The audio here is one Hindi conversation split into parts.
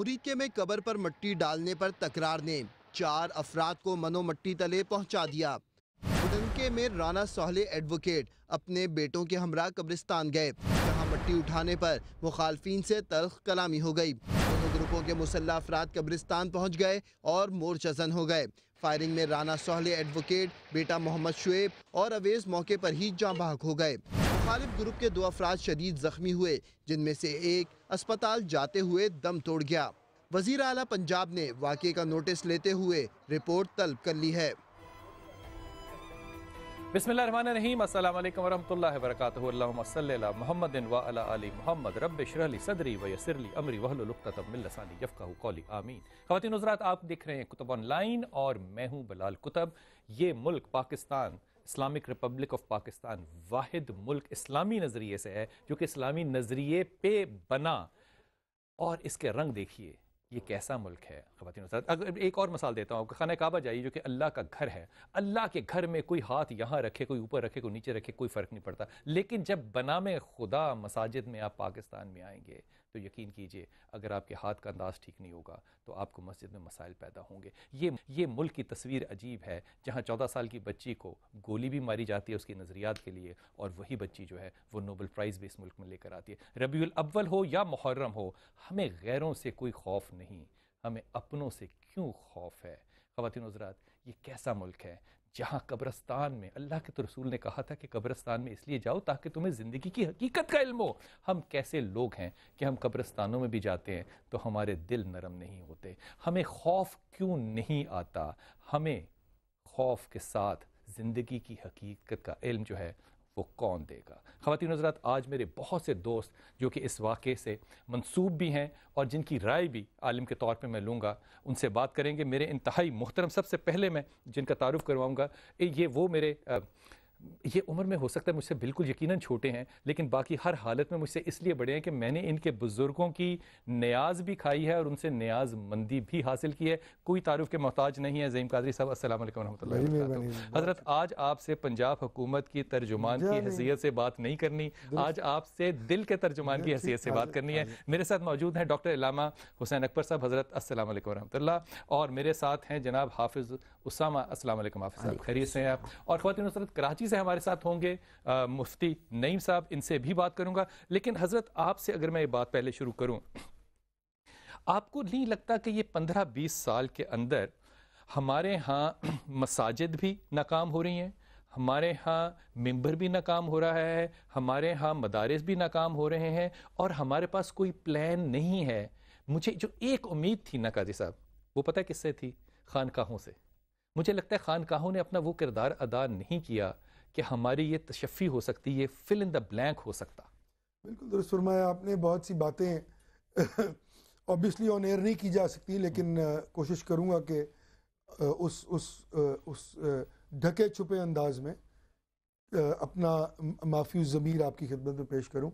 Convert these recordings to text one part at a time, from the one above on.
मुरीके में कबर पर मट्टी डालने पर तकरार ने चार अफराद को मनोमट्टी तले पहुंचा दिया बुदनके में राना सोहले एडवोकेट अपने बेटों के हमरा कब्रिस्तान गए जहां मट्टी उठाने पर मुखालफी से तलख कलामी हो गई दोनों ग्रुपों के मुसल्ला अफराद कब्रिस्तान पहुंच गए और मोरचजन हो गए फायरिंग में राना सोहले एडवोकेट बेटा मोहम्मद शुएब और अवेज मौके पर ही जाँ हो गए मुखालिफ ग्रुप के दो अफराज शदीद जख्मी हुए जिनमें से एक अस्पताल जाते हुए दम तोड़ गया वजीर अला पंजाब ने वाक का नोटिस लेते हुए रिपोर्ट तलब कर ली है बिसमीम अल्लाम कुतब ऑनलाइन और मैं हूँ बलाल कुतब ये मुल्क Pakistan Islamic Republic of Pakistan वाहिद मुल्क इस्लामी नज़रिए से है जो कि इस्लामी नज़रिए पे बना और इसके रंग देखिए ये कैसा मुल्क है खवतिन अगर एक और मसाल देता हूँ खाना काबा जाइए जो कि अल्लाह का घर है अल्लाह के घर में कोई हाथ यहाँ रखे कोई ऊपर रखे कोई नीचे रखे कोई फ़र्क नहीं पड़ता लेकिन जब बना में खुदा मसाजिद में आप पाकिस्तान में आएंगे तो यकीन कीजिए अगर आपके हाथ का अंदाज ठीक नहीं होगा तो आपको मस्जिद में मसाइल पैदा होंगे ये ये मुल्क की तस्वीर अजीब है जहाँ चौदह साल की बच्ची को गोली भी मारी जाती है उसकी नज़रियात के लिए और वही बच्ची जो है वो नोबल प्राइज़ भी इस मुल्क में लेकर आती है रबी अव्वल हो या मुहर्रम हो हमें गैरों से कोई खौफ नहीं हमें अपनों से क्यों खौफ है खातिन हजरात ये कैसा मुल्क है जहाँ कब्रस्तान में अल्लाह के तो रसूल ने कहा था कि कब्रस्तान में इसलिए जाओ ताकि तुम्हें ज़िंदगी की हकीकत का इल्म हो हम कैसे लोग हैं कि हम कब्रस्तानों में भी जाते हैं तो हमारे दिल नरम नहीं होते हमें खौफ क्यों नहीं आता हमें खौफ के साथ ज़िंदगी की हकीकत का इल्म जो है को कौन देगा खातिन हजरात आज मेरे बहुत से दोस्त जो कि इस वाक़े से मनसूब भी हैं और जिनकी राय भी आलिम के तौर पर मैं लूँगा उनसे बात करेंगे मेरे इंतहाई मोहतरम सबसे पहले मैं जिनका तारुफ करवाऊँगा ये वो मेरे ये उम्र में हो सकता है मुझसे बिल्कुल यकीनन छोटे हैं लेकिन बाकी हर हालत में मुझसे इसलिए बड़े हैं कि मैंने इनके बुज़ुर्गों की न्याज भी खाई है और उनसे न्याज मंदी भी हासिल की है कोई तारुफ के मोहताज नहीं है जईम कादरी साहब असल वालेकुम हज़रत आज आपसे पंजाब हुकूमत की तर्जुमान की हैसियत से बात नहीं करनी आज आपसे दिल के तर्जुमान की हैसियत से बात करनी है मेरे साथ मौजूद हैं डॉक्टर इलामा हुसैन अकबर साहब हज़रत असल वालेकुम और मेरे साथ हैं जनाब हाफिज़ उसामा असल वालेकुम हाफिज़ साहब खैरियत से हैं आप और ख़वातिन कराची हफीज़ हमारे साथ होंगे मुफ्ती नईम साहब इनसे भी बात करूंगा लेकिन हज़रत आपसे अगर मैं ये बात पहले शुरू करूँ आपको नहीं लगता कि ये पंद्रह बीस साल के अंदर हमारे यहाँ मसाजिद भी नाकाम हो रही हैं हमारे यहाँ मेंबर भी नाकाम हो रहा है हमारे यहाँ मदारस भी नाकाम हो रहे हैं और हमारे पास कोई प्लान नहीं है मुझे जो एक उम्मीद थी ना काजी साहब वो पता किससे थी खानकाहों से मुझे लगता है खानकाहों ने अपना वो किरदार अदा नहीं किया कि हमारी ये तशफ़ी हो सकती है फिल इन द ब्लैंक हो सकता बिल्कुल दुरुस्त आपने बहुत सी बातें ऑब्वियसली ऑन एयर नहीं की जा सकती लेकिन हम्म। कोशिश करूँगा कि उस उस उस ढके छुपे अंदाज में अपना माफी ज़मीर आपकी खिदमत में पेश करूँ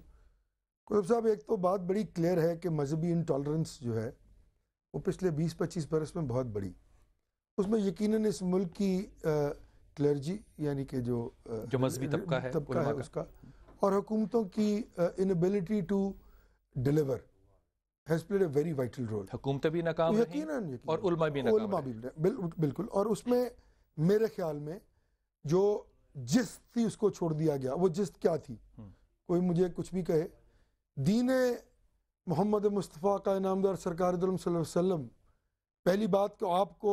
कुतुब साहब एक तो बात बड़ी क्लियर है कि मजहबी इंटॉलरेंस जो है वो पिछले बीस पच्चीस बरस में बहुत बड़ी उसमें यकीनन इस मुल्क की क्लर्जी यानी कि जो जो मजहबी तबका है तबका है उसका और हुकूमतों की inability to deliver has played a very vital role हुकूमतें भी नाकाम तो यकीनन यकीन है यकीन और उलमा भी नाकाम उलमा भी बिल्कुल और उसमें मेरे ख्याल में जो जिस थी उसको छोड़ दिया गया वो जिस क्या थी हम्म। कोई मुझे कुछ भी कहे दीन मोहम्मद मुस्तफ़ा का इनामदार सरकार वसल्लम पहली बात को तो आपको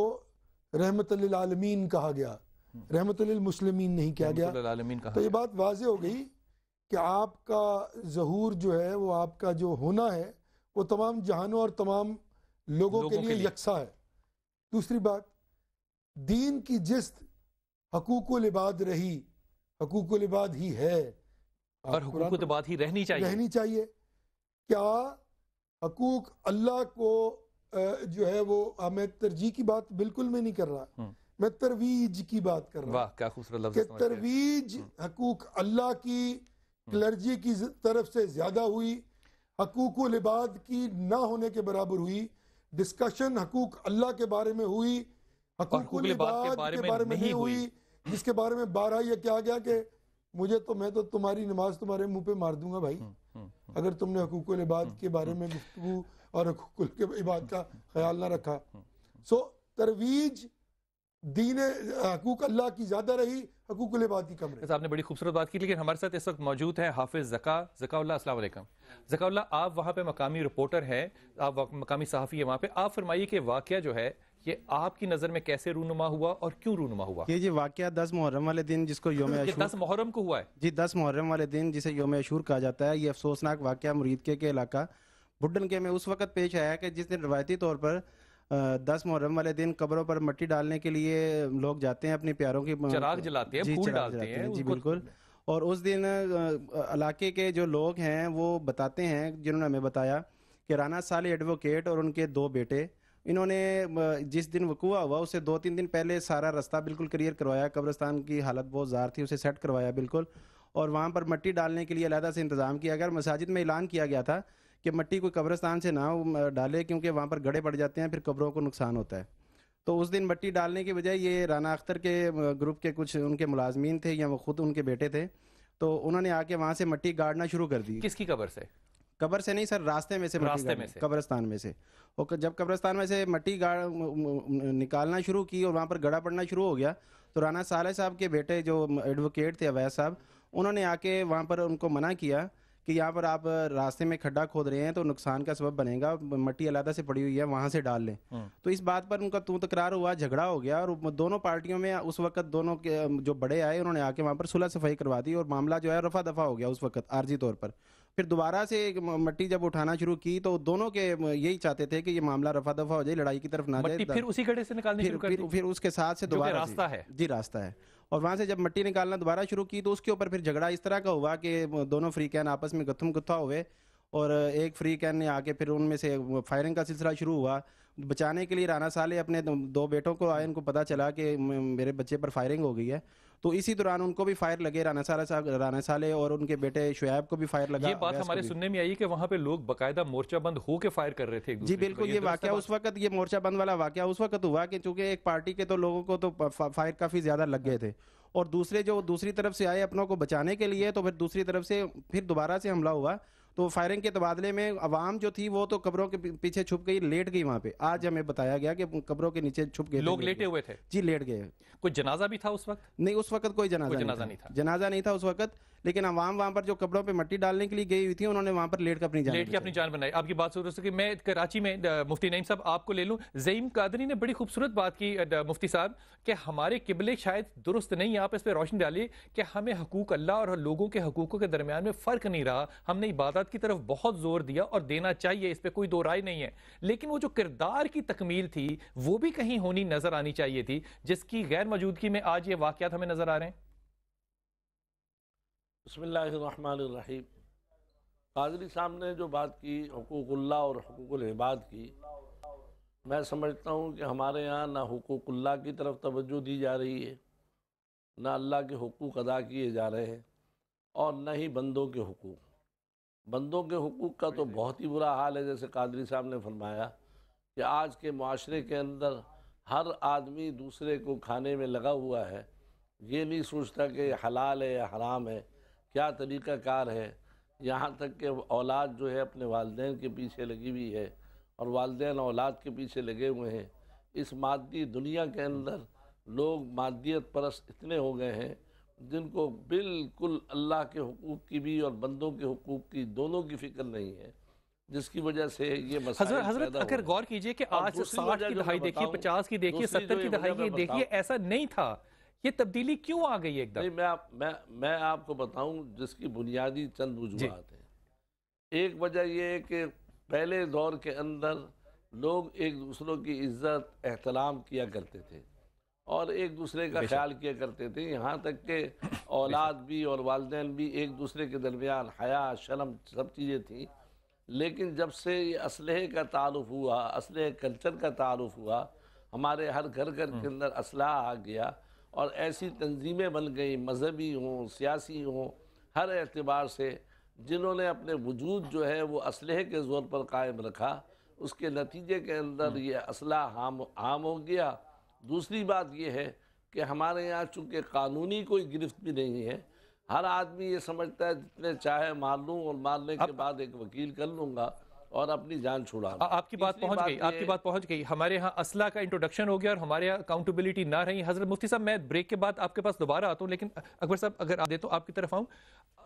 रहमत आलमीन कहा गया रहमत मुसलमिन नहीं किया गया तो ये बात वाज हो गई कि आपका जहूर जो है वो आपका जो होना है वो तमाम जहानों और तमाम लोगों, लोगों के लिए, यकसा है दूसरी बात दीन की जिस्त हकूक लिबाद रही हकूक लिबाद ही है और हकूक लिबाद ही रहनी चाहिए रहनी चाहिए क्या हकूक अल्लाह को जो है वो मैं तरजीह की बात बिल्कुल मैं नहीं कर रहा हम्म। मैं तरवीज की बात कर रहा हूँ क्या खूबसूरत तरवीज हम्म। हकूक अल्लाह की क्लर्जी की तरफ से ज्यादा हुई हकूक लिबाद की ना होने के बराबर हुई डिस्कशन हकूक अल्लाह के बारे में हुई हकूक के बारे, के बारे में नहीं हुई जिसके बारे में बारह यह क्या गया कि मुझे तो मैं तो तुम्हारी नमाज तुम्हारे मुंह पे मार दूंगा भाई हम्म, हम्म, अगर तुमने हकूक लिबाद के बारे में गुफ्तु और हकूक इबाद का ख्याल ना रखा सो तरवीज दीन हकूक अल्लाह की ज़्यादा रही हकूक लिबाद की कम रही आपने बड़ी खूबसूरत बात की लेकिन हमारे साथ इस वक्त मौजूद हैं हाफिज़ ज़का ज़काउल्ला अस्सलाम वालेकुम आप वहाँ पे मकामी रिपोर्टर हैं आप मकामी सहाफ़ी हैं वहाँ पे आप फरमाइए कि वाक़ जो है ये आपकी नज़र में कैसे रूनुमा हुआ और क्यों रूनुमा हुआ ये जी वाक़ दस मुहर्रम वाले दिन जिसको योम दस मुहर्रम को हुआ है जी दस मुहर्रम वाले दिन जिसे योम अशूर कहा जाता है ये अफसोसनाक वाक्य मुरीद के इलाका बुडन के में उस वक्त पेश आया कि जिस दिन रवायती तौर पर दस मुहर्रम वाले दिन कब्रों पर मिट्टी डालने के लिए लोग जाते हैं अपने प्यारों की चराग जलाते हैं फूल डालते हैं जी बिल्कुल और उस दिन इलाके के जो लोग हैं वो बताते हैं जिन्होंने हमें बताया कि राना साली एडवोकेट और उनके दो बेटे इन्होंने जिस दिन वकूआ हुआ उसे दो तीन दिन पहले सारा रास्ता बिल्कुल क्लियर करवाया कब्रस्तान की हालत बहुत ज़ार थी उसे सेट करवाया बिल्कुल और वहाँ पर मट्टी डालने के लिए अलहदा से इंतज़ाम किया गया और मसाजिद में ऐलान किया गया था कि मट्टी कोई कब्रस्तान से ना डाले क्योंकि वहाँ पर गड़े पड़ जाते हैं फिर कब्रों को नुकसान होता है तो उस दिन मट्टी डालने के बजाय ये राना अख्तर के ग्रुप के कुछ उनके मुलाजमीन थे या वो खुद उनके बेटे थे तो उन्होंने आके वहाँ से मट्टी गाड़ना शुरू कर दी किसकी कबर से कबर से नहीं सर रास्ते में से रास्ते में कब्रस्तान में से और जब कब्रस्तान में से मट्टी गाड़ निकालना शुरू की और वहाँ पर गड़ा पड़ना शुरू हो गया तो राना साले साहब के बेटे जो एडवोकेट थे अवैध साहब उन्होंने आके वहाँ पर उनको मना किया कि यहाँ पर आप रास्ते में खड्डा खोद रहे हैं तो नुकसान का सबब बनेगा मट्टी अलादा से पड़ी हुई है वहां से डाल लें हम्म। तो इस बात पर उनका तू तकरार हुआ झगड़ा हो गया और दोनों पार्टियों में उस वक्त दोनों के जो बड़े आए उन्होंने आके वहाँ पर सुलह सफाई करवा दी और मामला जो है रफा दफा हो गया उस वक्त आर्जी तौर पर फिर दोबारा से मट्टी जब उठाना शुरू की तो दोनों के यही चाहते थे कि ये मामला रफा दफा हो जाए लड़ाई की तरफ ना जाए फिर उसी गड्ढे से निकालने फिर, फिर, फिर उसके साथ से दोबारा रास्ता है जी रास्ता है और वहां से जब मट्टी निकालना दोबारा शुरू की तो उसके ऊपर फिर झगड़ा इस तरह का हुआ कि दोनों फ्री कैन आपस में गथुम गुत्था हुए और एक फ्री कैन ने आके फिर उनमें से फायरिंग का सिलसिला शुरू हुआ बचाने के लिए राणा साले अपने दो बेटों को आए उनको पता चला कि मेरे बच्चे पर फायरिंग हो गई है तो इसी दौरान उनको भी फायर लगे राना साले साहब राना साले और उनके बेटे शुएब को भी फायर लगा ये बात हमारे सुनने में आई कि वहाँ पे लोग बकायदा मोर्चा बंद होकर फायर कर रहे थे जी बिल्कुल ये तो वाक्य उस वक्त ये मोर्चा बंद वाला वाक्य उस वक्त हुआ कि चूंकि एक पार्टी के तो लोगों को तो फायर काफी ज्यादा लग गए थे और दूसरे जो दूसरी तरफ से आए अपनों को बचाने के लिए तो फिर दूसरी तरफ से फिर दोबारा से हमला हुआ तो फायरिंग के तबादले में आवाम जो थी वो तो कब्रों के पीछे छुप गई लेट गई वहाँ पे आज हमें बताया गया कि कब्रों के नीचे छुप गए लोग लेटे हुए थे जी लेट गए कोई जनाजा भी था उस वक्त नहीं उस वक्त कोई जनाजा जनाजा नहीं था जनाजा नहीं था उस वक्त लेकिन आवाम वहाँ पर जो कपड़ों पर मट्टी डालने के लिए गई हुई थी उन्होंने वहाँ पर लेट कर अपनी लेट के अपनी जान बनाई आपकी बात सुन सकी मैं कराची में मुफ्ती नईम साहब आपको ले लूँ जईम कादरी ने बड़ी खूबसूरत बात की मुफ्ती साहब कि हमारे किबले शायद दुरुस्त नहीं आप इस पर रोशनी डालिए कि हमें हकूक अल्लाह और लोगों के हकूकों के दरमियान में फ़र्क नहीं रहा हमने इबादत की तरफ बहुत जोर दिया और देना चाहिए इस पर कोई दो राय नहीं है लेकिन वो जो किरदार की तकमील थी वो भी कहीं होनी नज़र आनी चाहिए थी जिसकी गैर मौजूदगी में आज ये वाक़ात हमें नज़र आ रहे हैं बसमीम कादरी साहब ने जो बात की हकूक़ल्ला और हकूक़बाद की मैं समझता हूँ कि हमारे यहाँ ना हकूक़ल्ला की तरफ तवज्जो दी जा रही है ना अल्लाह के हकूक़ अदा किए जा रहे हैं और ना ही बंदों के हकूक़ बंदों के हकूक़ का तो बहुत ही बुरा हाल है जैसे कादरी साहब ने फरमाया कि आज के माशरे के अंदर हर आदमी दूसरे को खाने में लगा हुआ है ये नहीं सोचता कि हलाल है या हराम है क्या तरीक़ा कार है यहाँ तक कि औलाद जो है अपने वालदे के पीछे लगी हुई है और वालदे औलाद के पीछे लगे हुए हैं इस मादी दुनिया के अंदर लोग मादियत परस इतने हो गए हैं जिनको बिल्कुल अल्लाह के हकूक़ की भी और बंदों के हकूक़ की दोनों की फ़िक्र नहीं है जिसकी वजह से ये हजरत हजरत अगर गौर कीजिए कि आज साठ की दहाई देखिए पचास की देखिए सत्तर की दहाई देखिए ऐसा नहीं था ये तब्दीली क्यों आ गई एकदम मैं मैं मैं आपको बताऊं जिसकी बुनियादी चंद वजूहत है एक वजह यह है कि पहले दौर के अंदर लोग एक दूसरों की इज्जत एहतराम किया करते थे और एक दूसरे का ख्याल किया करते थे यहाँ तक के औलाद भी और वालदे भी एक दूसरे के दरमियान हया शर्म सब चीज़ें थी लेकिन जब से ये असलहे का तारफ़ हुआ असलह कल्चर का तारफ़ हुआ हमारे हर घर घर के हम्म। अंदर असलाह आ गया और ऐसी तंजीमें बन गई मजहबी हों सियासी हों हर एतबार से जिन्होंने अपने वजूद जो है वो असलह के ज़ोर पर कायम रखा उसके नतीजे के अंदर हम्म। ये असला आम आम हो गया दूसरी बात यह है कि हमारे यहाँ चूँकि कानूनी कोई गिरफ्त भी नहीं है हर आदमी ये समझता है जितने चाहे मार लूँ और मारने के बाद एक वकील कर लूँगा और अपनी जान छुड़ा आपकी बात पहुंच गई आपकी बात पहुंच गई हमारे यहाँ असला का इंट्रोडक्शन हो गया और हमारे यहाँ अकाउंटेबिलिटी ना रही हजरत मुफ्ती साहब मैं ब्रेक के बाद आपके पास दोबारा आता हूँ लेकिन अकबर साहब अगर आ दे तो आपकी तरफ आऊँ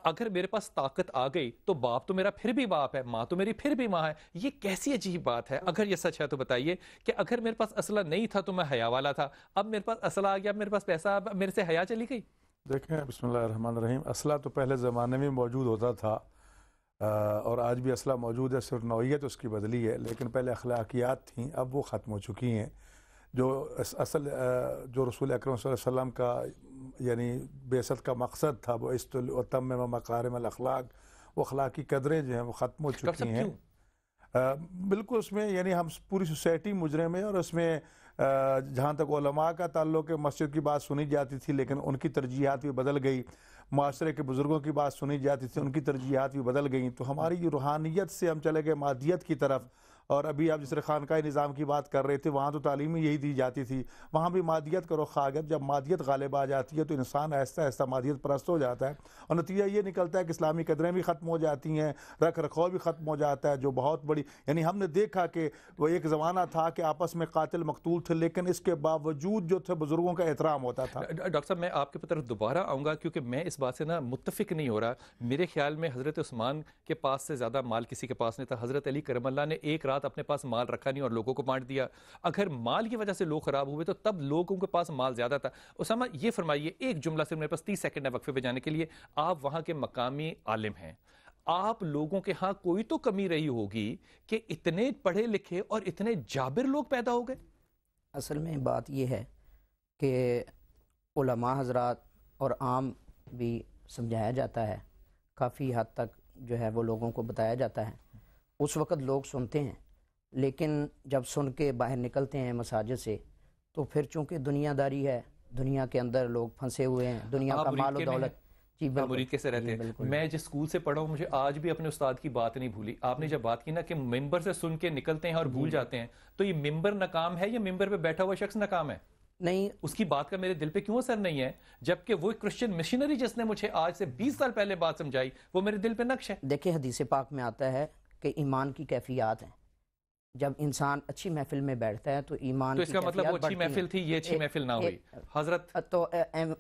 अगर मेरे पास ताकत आ गई तो बाप तो मेरा फिर भी बाप है माँ तो मेरी फिर भी माँ है ये कैसी अजीब बात है अगर ये सच है तो बताइए कि अगर मेरे पास असला नहीं था तो मैं हया वाला था अब मेरे पास असला आ गया मेरे पास पैसा मेरे से हया चली गई देखें बसमिल रहीम असला तो पहले ज़माने में मौजूद होता था और आज भी असला मौजूद है सिर्फ नौीयत उसकी बदली है लेकिन पहले अखलाकियात थी अब वो ख़त्म हो चुकी हैं जो असल जो रसूल अक्रम वसम का यानी बेसत का मकसद था वो इसम तो अखलाक वो अखलाकी कदरें जो हैं वो ख़त्म हो चुकी हैं बिल्कुल उसमें यानी हम पूरी सोसाइटी मुजरम है और उसमें जहाँ तक वलमा का ताल्लुक है मस्जिद की बात सुनी जाती थी लेकिन उनकी तरजीहत भी बदल गई माशरे के बुज़ुर्गों की बात सुनी जाती थी उनकी तरजीहत भी बदल गई तो हमारी रूहानियत से हम चले गए मादियत की तरफ और अभी आप जिस का निज़ाम की बात कर रहे थे वहाँ तो तालीम यही दी जाती थी वहाँ भी मादियत करो खागत जब मादियत गालिब आ जाती है तो इंसान ऐसा ऐसा मादियत परस्त हो जाता है और नतीजा ये निकलता है कि इस्लामी कदरें भी ख़त्म हो जाती हैं रख रखाव भी ख़त्म हो जाता है जो बहुत बड़ी यानी हमने देखा कि वह एक ज़माना था कि आपस में कातिल मकतूल थे लेकिन इसके बावजूद जो थे बुज़ुर्गों का एहतराम होता था डॉक्टर साहब मैं आपके तरफ दोबारा आऊँगा क्योंकि मैं इस बात से ना मुतफिक नहीं हो रहा मेरे ख्याल में हज़रत उस्मान के पास से ज़्यादा माल किसी के पास नहीं था हज़रत अली करमल्ला ने एक रात साथ अपने पास माल रखा नहीं और लोगों को बांट दिया अगर माल की वजह से लोग खराब हुए तो तब लोगों के पास माल ज्यादा था उसामा ये फरमाइए एक जुमला सिर्फ मेरे पास तीस सेकेंड है वक्फे पे जाने के लिए आप वहाँ के मकामी आलिम हैं आप लोगों के यहाँ कोई तो कमी रही होगी कि इतने पढ़े लिखे और इतने जाबिर लोग पैदा हो गए असल में बात यह है कि उलमा हजरात और आम भी समझाया जाता है काफ़ी हद तक जो है वो लोगों को बताया जाता है उस वक़्त लोग सुनते हैं लेकिन जब सुन के बाहर निकलते हैं मसाजिद से तो फिर चूंकि दुनियादारी है दुनिया के अंदर लोग फंसे हुए हैं दुनिया का माल दौलत जी से रहते हैं मैं जिस स्कूल से पढ़ा हूँ मुझे आज भी अपने उस्ताद की बात नहीं भूली आपने जब बात की ना कि मेंबर से सुन के निकलते हैं और भूल जाते हैं तो ये मेंबर नाकाम है या मेंबर पे बैठा हुआ शख्स नाकाम है नहीं उसकी बात का मेरे दिल पे क्यों असर नहीं है जबकि वो क्रिश्चियन मिशनरी जिसने मुझे आज से बीस साल पहले बात समझाई वो मेरे दिल पे नक्श है देखिए हदीस पाक में आता है कि ईमान की कैफियात हैं जब इंसान अच्छी महफिल में बैठता है तो ईमान तो इसका मतलब अच्छी महफिल थी ये अच्छी महफिल ना हुई हजरत तो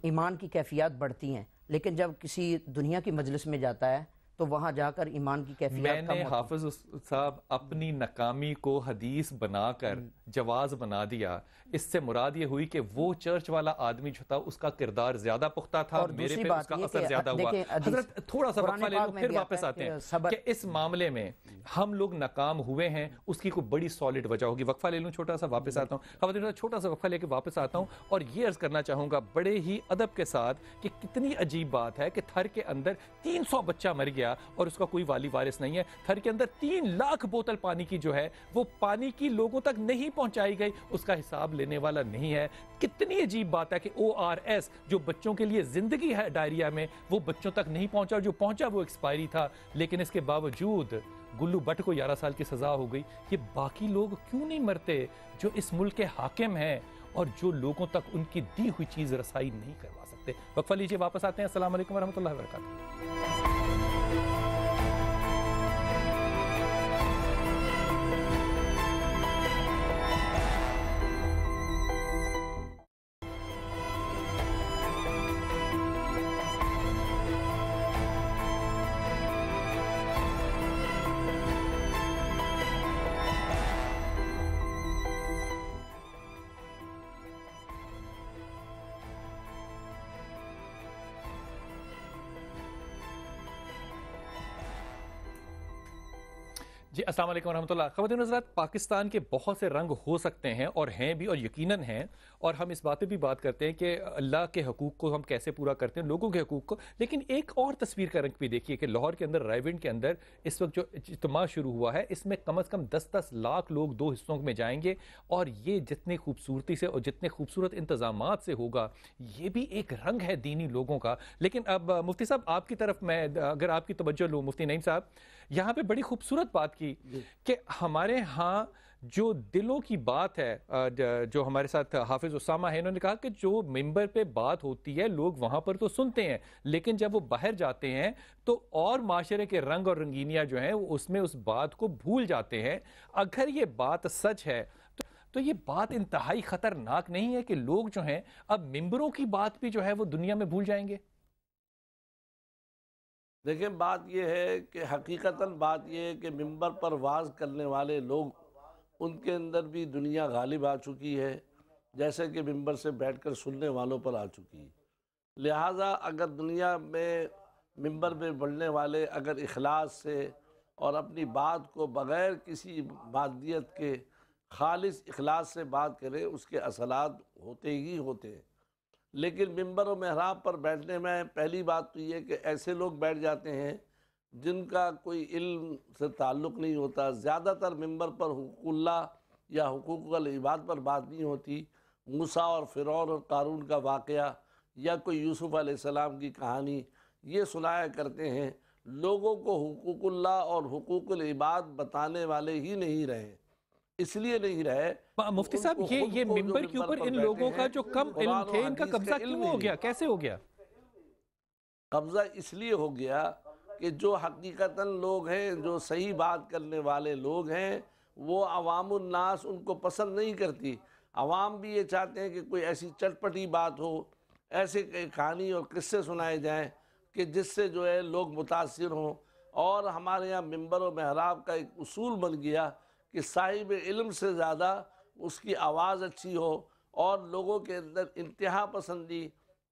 ईमान की कैफियत बढ़ती हैं लेकिन जब किसी दुनिया की मजलिस में जाता है तो वहाँ जाकर ईमान की कैफियत मैंने हाफिज साहब अपनी नकामी को हदीस बनाकर हम्म। जवाज बना दिया इससे मुराद ये हुई कि वो चर्च वाला आदमी जो था उसका किरदार ज्यादा पुख्ता था और मेरे पे उसका असर ज्यादा हुआ हजरत थोड़ा सा वक्फा ले लो फिर वापस आते हैं कि इस मामले में हम लोग नाकाम हुए हैं उसकी कोई बड़ी सॉलिड वजह होगी वक्फा ले लूँ छोटा सा वापस हम्म। आता हूँ खातन छोटा सा वक्फा लेके वापस आता हूँ और ये अर्ज करना चाहूँगा बड़े ही अदब के साथ कि कितनी अजीब बात है कि थर के अंदर तीन बच्चा मर गया गया और उसका कोई वाली वारिस नहीं है थर के अंदर तीन लाख बोतल पानी की जो है वो पानी की लोगों तक नहीं पहुंचाई गई उसका हिसाब लेने वाला नहीं है कितनी अजीब बात है कि ओ जो बच्चों के लिए जिंदगी है डायरिया में वो बच्चों तक नहीं पहुंचा जो पहुंचा वो एक्सपायरी था लेकिन इसके बावजूद गुल्लू भट्ट को ग्यारह साल की सज़ा हो गई ये बाकी लोग क्यों नहीं मरते जो इस मुल्क के हाकिम हैं और जो लोगों तक उनकी दी हुई चीज़ रसाई नहीं करवा सकते वक्फा लीजिए वापस आते हैं असल वरहमल वर्का जी अस्सलाम वालेकुम ख़बर खवतिन हजरात पाकिस्तान के बहुत से रंग हो सकते हैं और हैं भी और यकीनन हैं और हम इस बात पर भी बात करते हैं कि अल्लाह के हकूक़ को हम कैसे पूरा करते हैं लोगों के हकूक़ को लेकिन एक और तस्वीर का रंग भी देखिए कि लाहौर के अंदर रायविंड के अंदर इस वक्त जो इजमा शुरू हुआ है इसमें कम अज़ कम दस दस लाख लोग दो हिस्सों में जाएंगे और ये जितनी खूबसूरती से और जितने खूबसूरत इंतजाम से होगा ये भी एक रंग है दीनी लोगों का लेकिन अब मुफ्ती साहब आपकी तरफ मैं अगर आपकी तवज्जो लूँ मुफ्ती नईम साहब यहाँ पे बड़ी खूबसूरत बात की कि हमारे यहाँ जो दिलों की बात है जो हमारे साथ हाफिज उसामा है इन्होंने कहा कि जो मेंबर पे बात होती है लोग वहाँ पर तो सुनते हैं लेकिन जब वो बाहर जाते हैं तो और माशरे के रंग और रंगीनियाँ जो हैं उसमें उस बात को भूल जाते हैं अगर ये बात सच है तो तो ये बात इंतहाई ख़तरनाक नहीं है कि लोग जो हैं अब मेम्बरों की बात भी जो है वो दुनिया में भूल जाएंगे देखें बात यह है कि हकीकता बात यह है कि मंबर पर वाज करने वाले लोग उनके अंदर भी दुनिया गालिब आ चुकी है जैसे कि मंबर से बैठ कर सुनने वालों पर आ चुकी है लिहाजा अगर दुनिया में मंबर में बढ़ने वाले अगर अखलास से और अपनी बात को बग़ैर किसी मादियत के खालिस अखलास से बात करें उसके असलात होते ही होते हैं लेकिन मंबर और महराब पर बैठने में पहली बात तो ये कि ऐसे लोग बैठ जाते हैं जिनका कोई इल्म से ताल्लुक़ नहीं होता ज़्यादातर मंबर पर हुकुल्ला या हकूक इबाद पर बात नहीं होती मूसा और फ़िर और कारून का वाक़ या कोई यूसुफ़ आसमाम की कहानी ये सुनाया करते हैं लोगों को हकूक़ल्ला और हकूक़ इबाद बताने वाले ही नहीं रहे इसलिए नहीं रहे मुफ्ती साहब ये ये मेंबर के ऊपर इन लोगों का जो कम इल्म थे इनका कब्जा क्यों हो गया कैसे हो गया कब्जा इसलिए हो गया कि जो हकीकता लोग हैं जो सही बात करने वाले लोग हैं वो अवामनास उनको पसंद नहीं करती अवाम भी ये चाहते हैं कि कोई ऐसी चटपटी बात हो ऐसे कहानी और किस्से सुनाए जाएं कि जिससे जो है लोग मुतासर हों और हमारे यहाँ मंबर व महराब का एक असूल बन गया कि साहिब इल्म से ज़्यादा उसकी आवाज़ अच्छी हो और लोगों के अंदर इंतहा पसंदी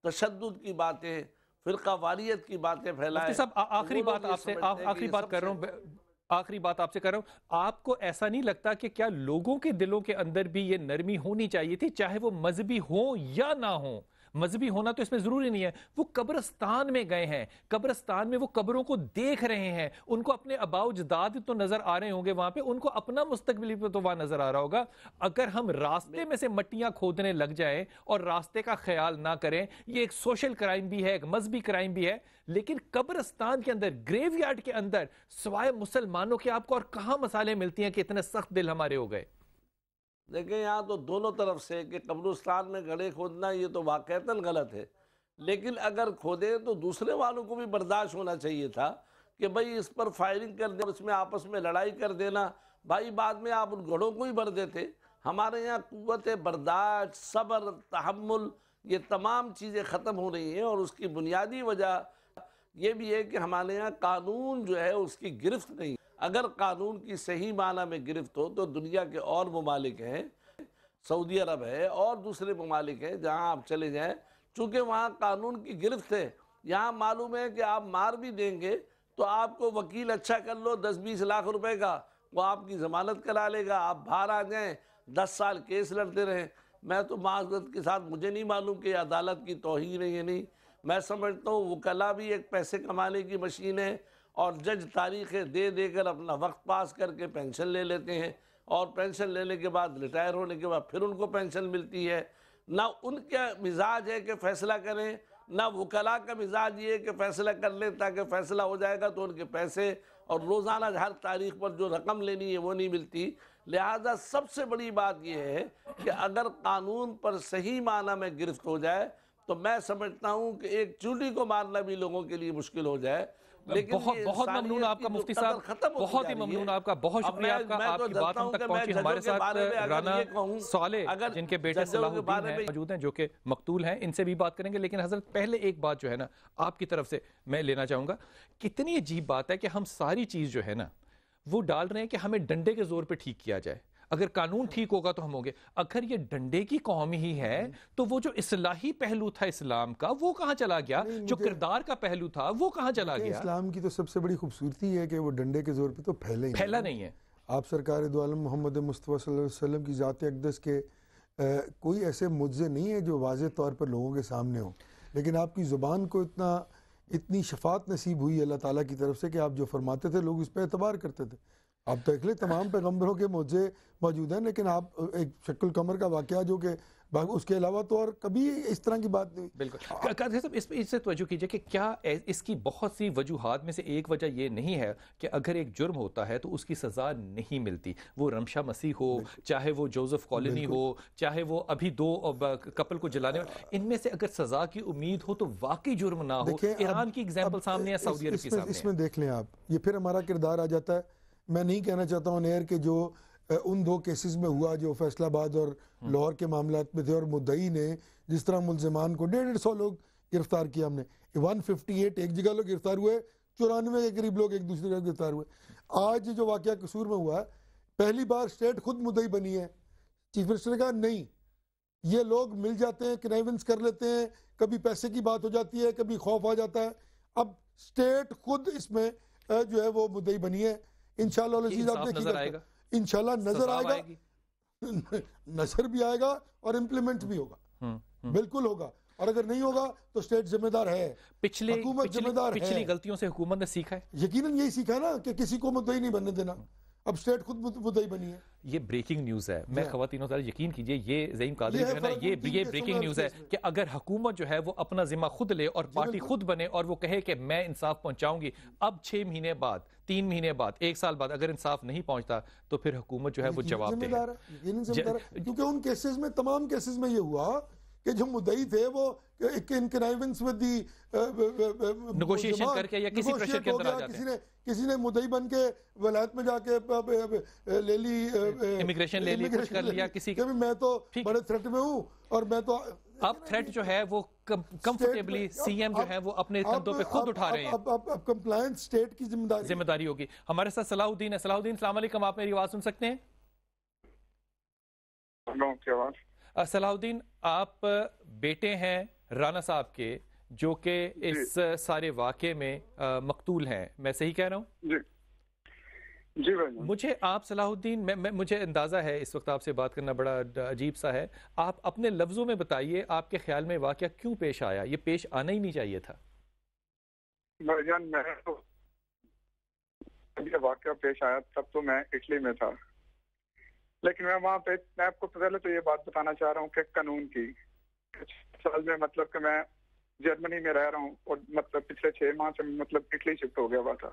तशद की बातें फ़िरका वारियत की बातें फैलाएं तो सब आखिरी बात आपसे आखिरी बात कर रहा हूँ आखिरी बात आपसे कर रहा हूँ आपको ऐसा नहीं लगता कि क्या लोगों के दिलों के अंदर भी ये नरमी होनी चाहिए थी चाहे वो मजहबी हो या ना हो मजहबी होना तो इसमें ज़रूरी नहीं है वो कब्रस्तान में गए हैं कब्रस्तान में वो कब्रों को देख रहे हैं उनको अपने अबाउ जदाद तो नज़र आ रहे होंगे वहां पर उनको अपना मुस्तबिल तो वहां नज़र आ रहा होगा अगर हम रास्ते में से मट्टियाँ खोदने लग जाए और रास्ते का ख्याल ना करें यह एक सोशल क्राइम भी है एक मजहबी क्राइम भी है लेकिन कब्रस्तान के अंदर ग्रेव के अंदर सवाए मुसलमानों के आपको और कहाँ मसाले मिलती हैं कि इतने सख्त दिल हमारे हो गए देखें यहाँ तो दोनों तरफ से कि कब्रस्तान में गड़े खोदना ये तो वाक़ता गलत है लेकिन अगर खोदें तो दूसरे वालों को भी बर्दाश्त होना चाहिए था कि भाई इस पर फायरिंग कर दे उसमें आपस में लड़ाई कर देना भाई बाद में आप उन घड़ों को ही भर देते हमारे यहाँ कुत बर्दाश्त सब्र तहमुल ये तमाम चीज़ें ख़त्म हो रही हैं और उसकी बुनियादी वजह ये भी है कि हमारे यहाँ कानून जो है उसकी गिरफ्त नहीं अगर कानून की सही माना में गिरफ्त हो तो दुनिया के और ममालिक हैं सऊदी अरब है और दूसरे ममालिक हैं जहाँ आप चले जाएँ चूँकि वहाँ कानून की गिरफ्त है यहाँ मालूम है कि आप मार भी देंगे तो आपको वकील अच्छा कर लो दस बीस लाख रुपए का वो आपकी जमानत करा लेगा आप बाहर आ जाएं दस साल केस लड़ते रहें मैं तो माजरत के साथ मुझे नहीं मालूम कि अदालत की नहीं है नहीं मैं समझता हूँ वकला भी एक पैसे कमाने की मशीन है और जज तारीखें दे देकर अपना वक्त पास करके पेंशन ले लेते हैं और पेंशन लेने के बाद रिटायर होने के बाद फिर उनको पेंशन मिलती है ना उनका मिजाज है कि फ़ैसला करें ना वकला का मिजाज ये है कि फ़ैसला कर लें ताकि फ़ैसला हो जाएगा तो उनके पैसे और रोज़ाना हर तारीख पर जो रकम लेनी है वो नहीं मिलती लिहाजा सबसे बड़ी बात यह है कि अगर कानून पर सही माना में गिरफ्त हो जाए तो मैं समझता हूं कि एक चूली को मारना भी लोगों के लिए मुश्किल हो जाए लेकिन बहुत बहुत ममनून आपका मुफ्ती साहब बहुत ही ममनून आपका बहुत शुक्रिया आपका आपकी तो बात हम तक पहुंची हमारे साथ राना साले जिनके बेटे सलाहुद्दीन हैं मौजूद हैं जो कि मकतूल हैं इनसे भी बात करेंगे लेकिन हजरत पहले एक बात जो है ना आपकी तरफ से मैं लेना चाहूंगा कितनी अजीब बात है कि हम सारी चीज़ जो है ना वो डाल रहे हैं कि हमें डंडे के जोर पर ठीक किया जाए अगर कानून हाँ। ठीक होगा तो हम होंगे अगर ये डंडे की कौम ही है हम्म। तो वो जो इसलाही पहलू था इस्लाम का वो कहाँ चला गया जो किरदार का पहलू था वो कहाँ चला गया इस्लाम की तो सबसे बड़ी खूबसूरती है कि वो डंडे के जोर पर तो फैले फैला नहीं है आप सरकार दोम मोहम्मद मुस्तफ़ा की ज़ात अकदस के कोई ऐसे मुद्दे नहीं है जो वाज तौर पर लोगों के सामने हो लेकिन आपकी ज़ुबान को इतना इतनी शफात नसीब हुई अल्लाह ताला की तरफ से कि आप जो फरमाते थे लोग उस पर एतबार करते थे आप देख ले तमाम पैगम्बरों के मुझे मौजूद हैं लेकिन आप एक शक्ल कमर का वाक़ जो कि उसके अलावा तो और कभी इस तरह की बात नहीं बिल्कुल कादर इस पर इससे तवज्जो कीजिए कि क्या इसकी बहुत सी वजूहत में से एक वजह यह नहीं है कि अगर एक जुर्म होता है तो उसकी सज़ा नहीं मिलती वो रमशा मसीह हो चाहे वो जोसेफ कॉलोनी हो चाहे वो अभी दो कपल को जलाने इनमें से अगर सज़ा की उम्मीद हो तो वाकई जुर्म ना हो ईरान की एग्जाम्पल सामने सऊदी अरब की इसमें देख लें आप ये फिर हमारा किरदार आ जाता है मैं नहीं कहना चाहता हूँ नेयर के जो उन दो केसेस में हुआ जो फैसलाबाद और हम्म। लाहौर के मामला में थे और मुदई ने जिस तरह मुलजमान को डेढ़ डेढ़ सौ लोग गिरफ्तार किया हमने वन फिफ्टी एट एक जगह लोग गिरफ्तार हुए चौरानवे के करीब लोग एक दूसरे जगह गिरफ्तार हुए आज जो वाक़ कसूर में हुआ पहली बार स्टेट खुद मुदई बनी है चीफ मिनिस्टर ने कहा नहीं ये लोग मिल जाते हैं क्राइवेंस कर लेते हैं कभी पैसे की बात हो जाती है कभी खौफ आ जाता है अब स्टेट खुद इसमें जो है वो मुदई बनी है इंशाल्लाह चीज आप इंशाल्लाह नजर आएगा नजर भी आएगा और इम्प्लीमेंट भी होगा हम्म, हम्म। बिल्कुल होगा और अगर नहीं होगा तो स्टेट जिम्मेदार है पिछले हुकूमत जिम्मेदार पिछली गलतियों से हुकूमत ने सीखा है यकीनन यही सीखा है ना कि किसी को ही नहीं बनने देना अब स्टेट खुद मुद्दई बनी है ये ब्रेकिंग न्यूज़ है मैं खातिनों सारे यकीन कीजिए ये जईम कादरी जो है ना ये ये ब्रेकिंग न्यूज़ है कि अगर हुकूमत जो है वो अपना जिम्मा खुद ले और पार्टी खुद बने और वो कहे कि मैं इंसाफ पहुंचाऊंगी अब छह महीने बाद तीन महीने बाद एक साल बाद अगर इंसाफ नहीं पहुंचता तो फिर हुकूमत जो है वो जवाब दे क्योंकि उन केसेस में तमाम केसेस में ये हुआ कि जो मुदई थे वो in connivance with the negotiation करके या किसी प्रेशर के अंदर आ जाते किसी ने किसी ने मुदई बन के वलायत में जाके uh, ले ली इमिग्रेशन uh, uh, ले ली कुछ कर लिया किसी के मैं तो बड़े थ्रेट में हूँ और मैं तो अब थ्रेट जो है वो कंफर्टेबली सीएम जो है वो अपने कंधों पे खुद उठा रहे हैं अब कंप्लायंस स्टेट की जिम्मेदारी जिम्मेदारी होगी हमारे साथ सलाहुद्दीन है सलाहुद्दीन सलाम आप मेरी आवाज सुन सकते हैं सलाउद्दीन आप बेटे हैं राना साहब के जो के इस सारे वाक्य में आ, मकतूल हैं मैं सही कह रहा हूँ जी भाई मुझे आप सलाहुद्दीन मैं, मैं मुझे अंदाज़ा है इस वक्त आपसे बात करना बड़ा अजीब सा है आप अपने लफ्ज़ों में बताइए आपके ख्याल में वाक़ क्यों पेश आया ये पेश आना ही नहीं चाहिए था मैं तो वाक़ पेश आया तब तो मैं इटली में था लेकिन मैं वहाँ पे मैं आपको पहले तो ये बात बताना चाह रहा हूँ कि कानून की साल में मतलब कि मैं जर्मनी में रह रहा हूँ और मतलब पिछले छह माह से मतलब इटली शिफ्ट हो गया हुआ था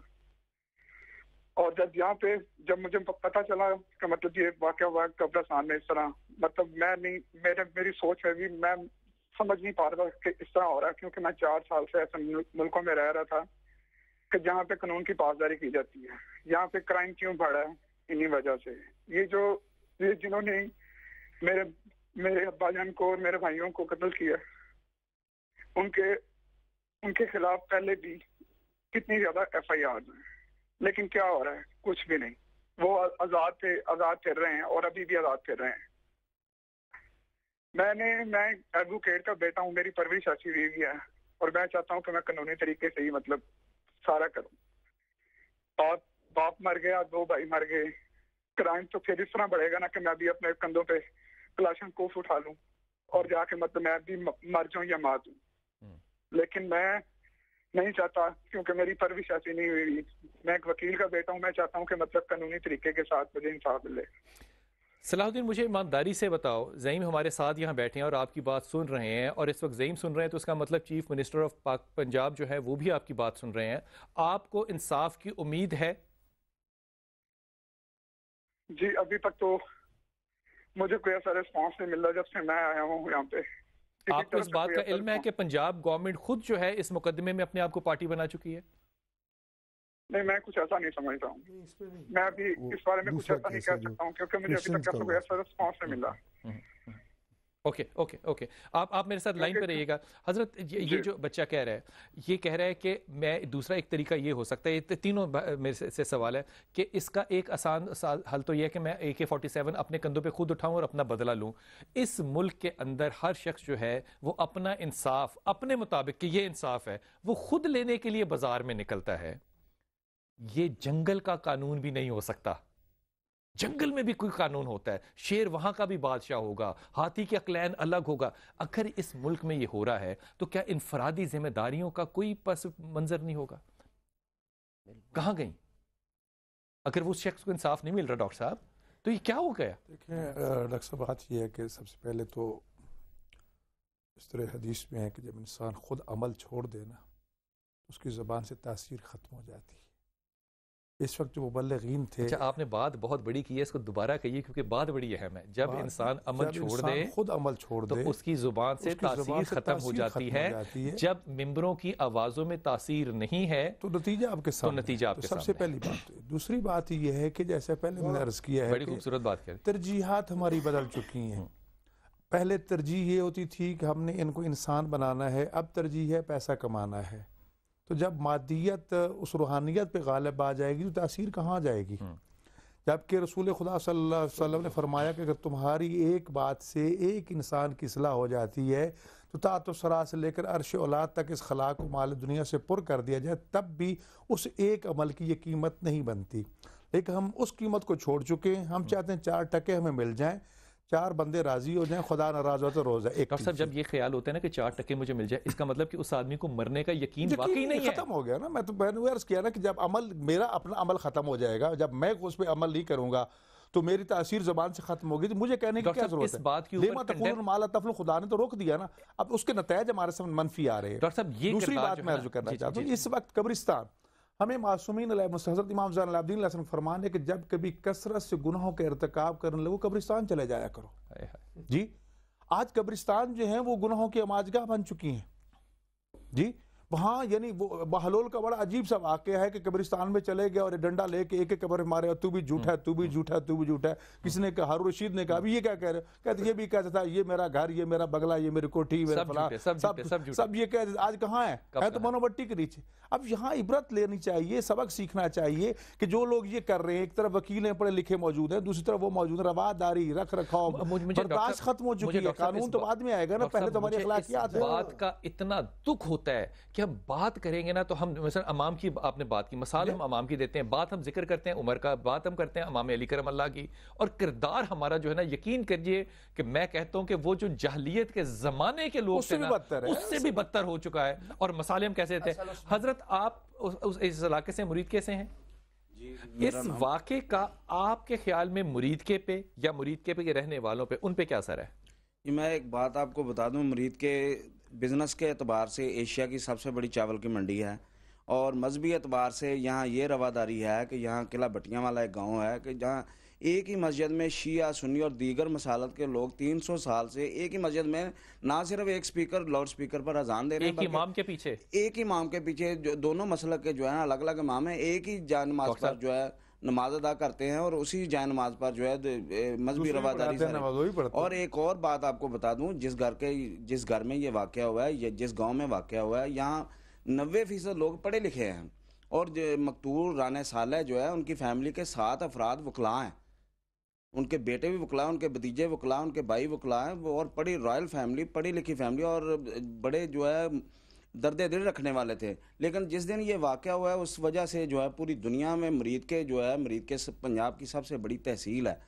और जब यहाँ पे जब मुझे पता चला कि मतलब ये वाक्य हुआ कब्रस्तान में इस तरह मतलब मैं नहीं मेरे मेरी सोच में भी मैं समझ नहीं पा रहा था कि इस तरह हो रहा है क्योंकि मैं चार साल से ऐसे मुल्कों में रह रहा था कि जहाँ पे कानून की पासदारी की जाती है यहाँ पे क्राइम क्यों बढ़ा है इन्हीं वजह से ये जो जिन्होंने मेरे मेरे अब्बाजान को और मेरे भाइयों को कत्ल किया उनके उनके खिलाफ पहले भी कितनी ज्यादा एफ आई आर है लेकिन क्या हो रहा है कुछ भी नहीं वो आजाद थे आजाद फिर रहे हैं और अभी भी आजाद फिर रहे हैं मैंने मैं एडवोकेट का बेटा हूँ मेरी परवरिश अच्छी हुई है और मैं चाहता हूँ कि मैं कानूनी तरीके से ही मतलब सारा करूँ बाप बाप मर गया दो भाई मर गए क्राइम तो फिर इस तरह बढ़ेगा ना कि मैं भी अपने कंधों पे कलाशन कोफ उठा लूं और जाके मतलब मैं भी मर जाऊं या मार दू हम्म। लेकिन मैं नहीं चाहता क्योंकि मेरी परविश ऐसी नहीं हुई मैं एक वकील का बेटा हूं मैं चाहता हूं कि मतलब कानूनी तरीके के साथ मुझे इंसाफ मिले सलाहुद्दीन मुझे ईमानदारी से बताओ जईम हमारे साथ यहाँ बैठे हैं और आपकी बात सुन रहे हैं और इस वक्त जईम सुन रहे हैं तो इसका मतलब चीफ मिनिस्टर ऑफ पंजाब जो है वो भी आपकी बात सुन रहे हैं आपको इंसाफ की उम्मीद है जी अभी तक तो मुझे कोई ऐसा रिस्पॉन्स नहीं मिल रहा जब से मैं आया हूँ यहाँ पे आपको इस बात का इल्म है कि पंजाब गवर्नमेंट खुद जो है इस मुकदमे में अपने आप को पार्टी बना चुकी है नहीं मैं कुछ ऐसा नहीं समझता हूँ मैं अभी इस बारे में कुछ ऐसा नहीं कह सकता हूँ क्योंकि मुझे अभी तक कोई ऐसा रिस्पॉन्स नहीं मिला ओके ओके ओके आप आप मेरे साथ लाइन पर रहिएगा हजरत ये, ये जो बच्चा कह रहा है ये कह रहा है कि मैं दूसरा एक तरीका ये हो सकता है ये तीनों मेरे से, से सवाल है कि इसका एक आसान हल तो यह है कि मैं ए के फोर्टी सेवन अपने कंधों पे खुद उठाऊं और अपना बदला लूं इस मुल्क के अंदर हर शख्स जो है वो अपना इंसाफ अपने मुताबिक कि ये इंसाफ है वो खुद लेने के लिए बाजार में निकलता है ये जंगल का कानून भी नहीं हो सकता जंगल में भी कोई कानून होता है शेर वहां का भी बादशाह होगा हाथी का क्लैन अलग होगा अगर इस मुल्क में ये हो रहा है तो क्या इनफरादी जिम्मेदारियों का कोई पस मंजर नहीं होगा कहाँ गई अगर वो शख्स को इंसाफ नहीं मिल रहा डॉक्टर साहब तो ये क्या हो गया देखें डॉक्टर साहब बात यह है कि सबसे पहले तो इस तरह हदीस में है कि जब इंसान खुद अमल छोड़ देना उसकी ज़बान से तासीर ख़त्म हो जाती है इस वक्त जो मुबलगिन थे अच्छा, आपने बात बहुत बड़ी की है इसको दोबारा कहिए क्योंकि बात बड़ी अहम है जब इंसान अमल छोड़ दे खुद अमल छोड़ तो दे तो उसकी जुबान से तासीर खत्म हो जाती है जब मेम्बरों की आवाज़ों में तासीर नहीं है तो नतीजा आपके तो साथ नतीजा आपके तो सबसे पहली बात दूसरी बात यह है कि जैसे पहले मैंने अर्ज किया है बड़ी खूबसूरत बात कह तरजीहत हमारी बदल चुकी हैं हम्म। पहले तरजीह ये होती थी कि हमने इनको इंसान बनाना है अब तरजीह है पैसा कमाना है तो जब मादियत उस रूहानियत पे गालब आ जाएगी तो तासीर कहाँ जाएगी हम्म। जबकि रसूल खुदा सल्लल्लाहु अलैहि वसल्लम ने फरमाया कि अगर तुम्हारी एक बात से एक इंसान की सलाह हो जाती है तो तात सरा से लेकर अरश औलाद तक इस खला को माल दुनिया से पुर कर दिया जाए तब भी उस एक अमल की ये कीमत नहीं बनती लेकिन हम उस कीमत को छोड़ चुके हैं हम चाहते हैं चार टके हमें मिल जाएँ चार बंदे राजी हो जाएं खुदा नाराज हो तो रोज है एक साहब जब ये ख्याल होता है ना कि चार टके मुझे मिल जाए इसका मतलब कि उस आदमी को मरने का यकीन, यकीन वाकई नहीं खत्म हो गया ना मैं तो मैंने अर्ज किया ना कि जब अमल मेरा अपना अमल खत्म हो जाएगा जब मैं उस पर अमल नहीं करूंगा तो मेरी तासीर जबान से खत्म होगी तो मुझे कहने की क्या जरूरत है बात की माला तफल खुदा ने तो रोक दिया ना अब उसके नतज हमारे सामने मनफी आ रहे हैं डॉक्टर साहब ये दूसरी बात मैं अर्ज करना चाहता हूँ इस वक्त कब्रिस्तान हमें मासूमिन हज़रत इमाम जैन फरमान है कि जब कभी कसरत से गुनाहों का इरतकब करने लगो कब्रिस्तान चले जाया करो जी आज कब्रिस्तान जो है वो गुनाहों की आमाजगा बन चुकी हैं जी वहाँ यानी वो बहलोल का बड़ा अजीब सा वाक्य है कि कब्रिस्तान में चले गए और डंडा लेके एक एक कब्र मारे और तू भी झूठा तू भी हम्म। झूठा तू भी झूठा है हम्म। किसी ने कहा हारू रशीद ने कहा अभी ये क्या कह रहे हो कहते ये भी कहता था ये मेरा घर ये मेरा बगला ये मेरी कोठी मेरा फला सब सब, सब सब ये कह आज कहाँ है है तो मनोबट्टी के नीचे अब यहाँ इबरत लेनी चाहिए सबक सीखना चाहिए कि जो लोग ये कर रहे हैं एक तरफ वकील हैं पढ़े लिखे मौजूद हैं दूसरी तरफ वो मौजूद है रवादारी रख रखाव बर्दाश्त खत्म हो चुकी है कानून तो बाद में आएगा ना पहले तो हमारी अखलाकियात बात का इतना दुख होता है कि हम बात करेंगे ना तो हम मिसल अमाम की आपने बात की मसाल हम अमाम की देते हैं बात हम जिक्र करते हैं उमर का बात हम करते हैं अमाम अली करम अल्लाह की और किरदार हमारा जो है ना यकीन करिए कि मैं कहता हूँ कि वो जो जहलीत के ज़माने के लोग उससे भी बदतर उससे भी बदतर हो चुका है और मसाले हम कैसे देते हैं हज़रत आप उस इलाके से मुरीद कैसे हैं इस वाक़े का आपके ख्याल में मुरीद के पे या मुरीद के पे के रहने वालों पे उन पे क्या असर है मैं एक बात आपको बता दूं मुरीद के बिज़नेस के अतबार से एशिया की सबसे बड़ी चावल की मंडी है और मजहबी एतबार से यहाँ ये रवादारी है कि यहाँ किला भटियाँ वाला एक गाँव है कि जहाँ एक ही मस्जिद में शिया सुन्नी और दीगर मसालत के लोग 300 साल से एक ही मस्जिद में ना सिर्फ एक स्पीकर लाउड स्पीकर पर अजान दे रहे हैं इमाम के पीछे एक ही इमाम के पीछे जो दोनों मसल के जो है अलग अलग इमाम है एक ही जान पर जो है नमाज अदा करते हैं और उसी जाए नमाज पर जो है मजहबी रवादारी और एक और बात आपको बता दूँ जिस घर के जिस घर में ये वाक़ हुआ है या जिस गाँव में वाक़ हुआ है यहाँ नबे फ़ीसद लोग पढ़े लिखे हैं और मकतूर रान साल जो है उनकी फैमिली के सात अफराद वकला हैं उनके बेटे भी वकला उनके भतीजे वकला उनके भाई वकला हैं और पड़ी रॉयल फैमिली पढ़ी लिखी फैमिली और बड़े जो है दर्द दिल रखने वाले थे लेकिन जिस दिन ये वाक़ हुआ है उस वजह से जो है पूरी दुनिया में मरीद के जो है मरीद के पंजाब की सबसे बड़ी तहसील है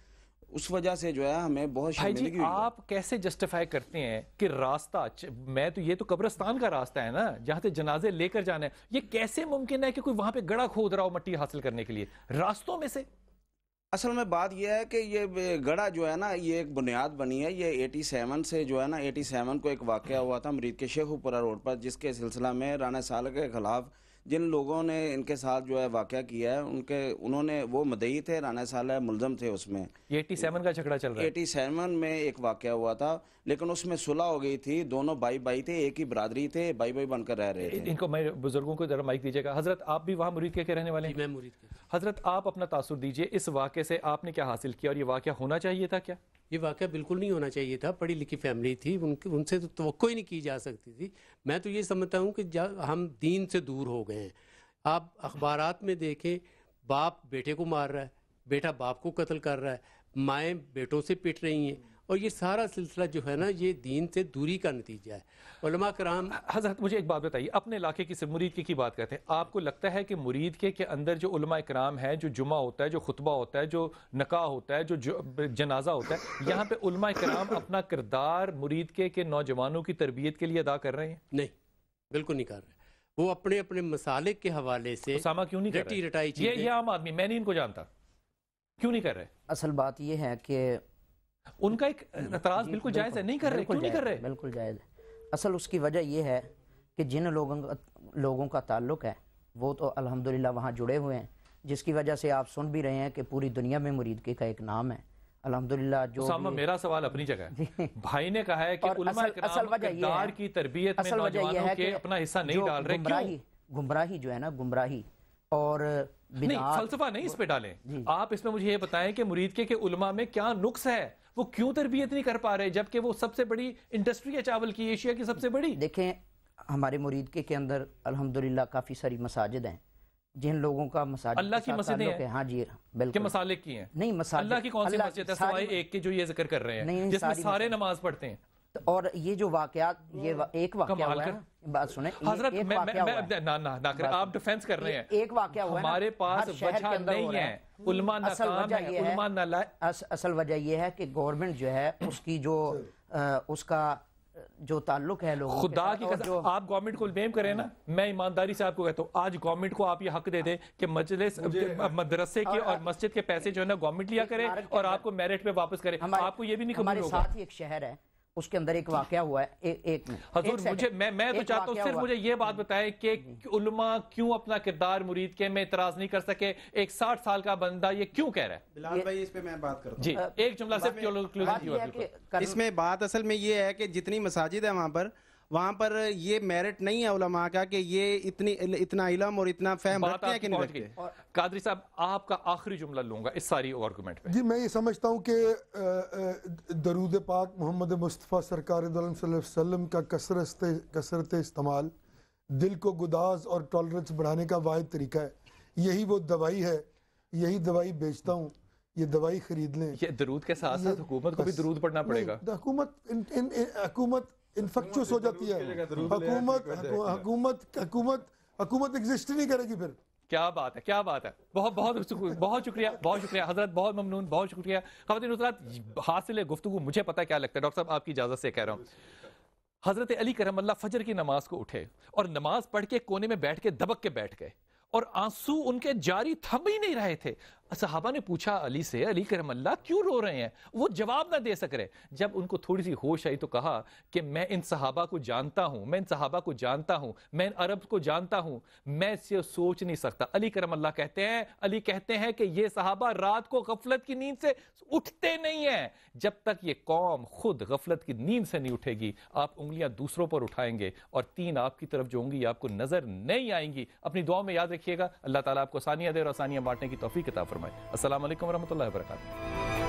उस वजह से जो है हमें बहुत भाई जी आप कैसे जस्टिफाई करते हैं कि रास्ता मैं तो ये तो कब्रस्तान का रास्ता है ना जहाँ से जनाजे लेकर जाना है ये कैसे मुमकिन है कि कोई वहाँ पे गड़ा खोद रहा हो मट्टी हासिल करने के लिए रास्तों में से असल में बात यह है कि ये गढ़ा जो है ना ये एक बुनियाद बनी है ये 87 से जो है ना 87 को एक वाक़ हुआ था मरीद के शेखुपुरा रोड पर जिसके सिलसिला में राना साल के ख़िलाफ़ जिन लोगों ने इनके साथ जो है वाक़ किया है उनके उन्होंने वो मदई थे राना साल मुलजम थे उसमें एटी सेवन का झगड़ा चल रहा है एटी सेवन में एक वाक़ हुआ था लेकिन उसमें सुलह हो गई थी दोनों भाई भाई थे एक ही बरदरी थे भाई भाई बनकर रह रहे थे इनको मैं बुजुर्गों को जरा माइक दीजिएगा हजरत आप भी वहाँ मुरीद के रहने वाले हैं हजरत आप अपना तासुर दीजिए इस वाक़े से आपने क्या हासिल किया और ये वाक़ होना चाहिए था क्या ये वाक़ बिल्कुल नहीं होना चाहिए था पढ़ी लिखी फैमिली थी उनके उनसे तो तो ही नहीं की जा सकती थी मैं तो ये समझता हूँ कि हम दीन से दूर हो गए हैं आप अखबार में देखें बाप बेटे को मार रहा है बेटा बाप को कत्ल कर रहा है माएँ बेटों से पिट रही हैं और ये सारा सिलसिला जो है ना ये दीन से दूरी का नतीजा है कराम हजरत मुझे एक बात बताइए अपने इलाके की मुरीद की, की बात करते हैं आपको लगता है कि मुरीद के, के अंदर जो कराम है जो जुमा होता है जो खुतबा होता है जो नका होता है जो, जनाजा होता है यहाँ पे कराम अपना किरदार मुरीद के, के नौजवानों की तरबियत के लिए अदा कर रहे हैं नहीं बिल्कुल नहीं कर रहे वो अपने अपने मसाले के हवाले से सामा क्यों नहीं रटी रटाई ये आम आदमी मैं नहीं इनको जानता क्यों नहीं कर रहे असल बात यह है कि उनका एक एतराज़ बिल्कुल जायज़ है नहीं कर रहे क्यों नहीं कर रहे बिल्कुल जायज़ है असल उसकी वजह यह है कि जिन लोगों का लोगों का ताल्लुक है वो तो अल्हम्दुलिल्लाह वहाँ जुड़े हुए हैं जिसकी वजह से आप सुन भी रहे हैं कि पूरी दुनिया में मुरीदगी का एक नाम है अल्हम्दुलिल्लाह जो सामने मेरा सवाल अपनी जगह भाई ने कहा है कि उलमा असल, असल वजह यह है की तरबियत में नौजवानों के अपना हिस्सा नहीं डाल रहे गुमराही गुमराही जो है ना गुमराही और नहीं फलसफा नहीं इस पे डालें आप इसमें मुझे ये बताएं कि मुरीद के के उलमा में क्या नुक्स है वो क्यों तरबियत नहीं कर पा रहे जबकि वो सबसे बड़ी इंडस्ट्री है चावल की एशिया की सबसे बड़ी देखें हमारे मुरीद के, के अंदर अलहमदिल्ला काफ़ी सारी मसाजिद हैं जिन लोगों का मसाज अल्लाह की मस्जिदें हैं हाँ जी हाँ, बिल्कुल मसाले की हैं नहीं मसाले अल्लाह की कौन सी मस्जिद है सवाए एक के जो ये जिक्र कर रहे हैं नहीं जिसमें सारे नमाज पढ़ते हैं और ये जो वाकयात ये एक वाकया हुआ है बात सुने हजरत एक मैं, मैं, मैं, ना ना ना कर आप डिफेंस कर रहे हैं एक वाकया हुआ हमारे पास वजह नहीं है हम्म। उलमा असल वजह ये है असल वजह ये है कि गवर्नमेंट जो है उसकी जो उसका जो ताल्लुक है लोगों खुदा की कसम आप गवर्नमेंट को ब्लेम करें ना मैं ईमानदारी से आपको कहता हूँ आज गवर्नमेंट को आप ये हक दे दें कि मजलिस मदरसे के और मस्जिद के पैसे जो है ना गवर्नमेंट लिया करे और आपको मेरिट पे वापस करे आपको ये भी नहीं हमारे साथ ही एक शहर है उसके अंदर एक वाक्य हुआ है ए, एक हम्म। हजूर मुझे मैं मैं तो चाहता हूँ सिर्फ मुझे ये बात बताएं कि उलमा क्यों अपना किरदार मुरीद के में इतराज नहीं कर सके एक साठ साल का बंदा ये क्यों कह रहा है बिलाल भाई इस पे मैं बात करता जी एक जुमला सिर्फ इसमें बात असल में ये है कि जितनी मसाजिद है वहाँ पर वहाँ पर ये मेरिट नहीं है उलमा का कि ये इतनी इतना इलम और इतना फैम रखते हैं कि नहीं रखते कादरी साहब आपका आखिरी जुमला लूंगा इस सारी आर्गुमेंट में जी मैं ये समझता हूँ कि दरूद पाक मोहम्मद मुस्तफ़ा सरकार वसल्लम का कसरत कसरत इस्तेमाल दिल को गुदाज और टॉलरेंस बढ़ाने का वाद तरीका है यही वो दवाई है यही दवाई बेचता हूँ ये दवाई खरीद लें ये दरूद के साथ साथ हुकूमत को भी दरूद पढ़ना पड़ेगा हुकूमत इन्फेक्चुअस हो जाती है हुकूमत हुकूमत हुकूमत हुकूमत एग्जिस्ट नहीं करेगी फिर क्या बात है क्या बात है बहुत बहुत बहुत शुक्रिया बहुत शुक्रिया हजरत बहुत ममनून बहुत शुक्रिया खातिन हजरात हासिल गुफ्तु मुझे पता है क्या लगता है डॉक्टर साहब आपकी इजाज़त से कह रहा हूँ हज़रत अली करम अल्लाह फजर की नमाज को उठे और नमाज पढ़ के कोने में बैठ के दबक के बैठ गए और आंसू उनके जारी थम ही नहीं रहे थे सहाबा अच्छा, ने पूछा अली से अली करम अल्लाह क्यों रो रहे हैं वो जवाब ना दे सक रहे जब उनको थोड़ी सी होश आई तो कहा कि मैं इन सहाबा को जानता हूं मैं इन सहाबा को जानता हूं मैं इन अरब को जानता हूं मैं इसे सोच नहीं सकता अली करम अल्लाह कहते हैं अली कहते हैं कि ये सहाबा रात को गफलत की नींद से उठते नहीं हैं जब तक ये कौम खुद गफलत की नींद से नहीं उठेगी आप उंगलियां दूसरों पर उठाएंगे और तीन आपकी तरफ जो होंगी आपको नजर नहीं आएंगी अपनी दुआ में याद रखिएगा अल्लाह तला आपको आसानियां दे और आसानियां बांटने की तोफ़ी किताब फरमाई असल वरहमल वर्का